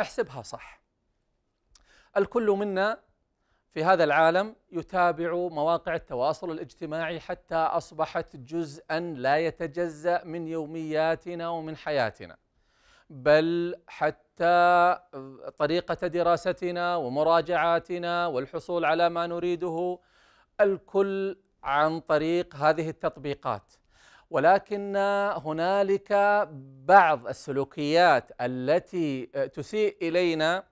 احسبها صح الكل منا في هذا العالم يتابع مواقع التواصل الاجتماعي حتى اصبحت جزءا لا يتجزا من يومياتنا ومن حياتنا بل حتى طريقه دراستنا ومراجعاتنا والحصول على ما نريده الكل عن طريق هذه التطبيقات ولكن هنالك بعض السلوكيات التي تسيء الينا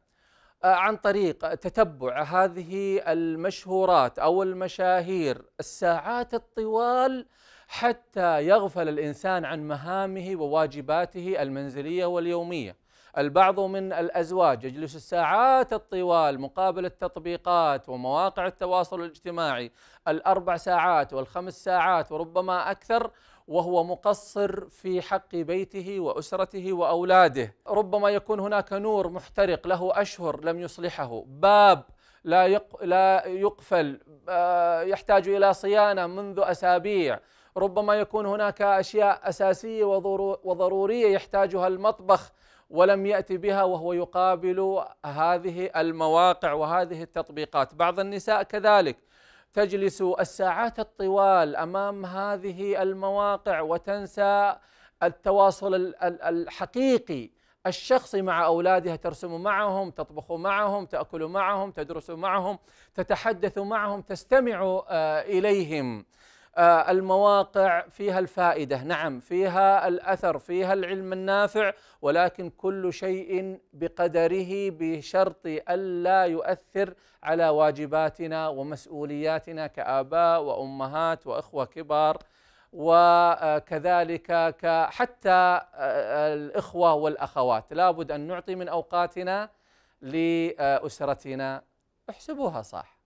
آه، عن طريق تتبع هذه المشهورات او المشاهير الساعات الطوال حتى يغفل الانسان عن مهامه وواجباته المنزليه واليوميه البعض من الأزواج يجلس الساعات الطوال مقابل التطبيقات ومواقع التواصل الاجتماعي الأربع ساعات والخمس ساعات وربما أكثر وهو مقصر في حق بيته واسرته واولاده، ربما يكون هناك نور محترق له اشهر لم يصلحه، باب لا يق... لا يقفل آه، يحتاج الى صيانه منذ اسابيع، ربما يكون هناك اشياء اساسيه وضروريه يحتاجها المطبخ ولم يأتي بها وهو يقابل هذه المواقع وهذه التطبيقات بعض النساء كذلك تجلس الساعات الطوال أمام هذه المواقع وتنسى التواصل الحقيقي الشخصي مع أولادها ترسم معهم تطبخ معهم تأكل معهم تدرس معهم تتحدث معهم تستمع آه، إليهم آه، المواقع فيها الفائده نعم فيها الاثر فيها العلم النافع ولكن كل شيء بقدره بشرط الا يؤثر على واجباتنا ومسؤولياتنا كاباء وامهات واخوه كبار وكذلك حتى آه، الاخوه والاخوات لابد ان نعطي من اوقاتنا لاسرتنا احسبوها صح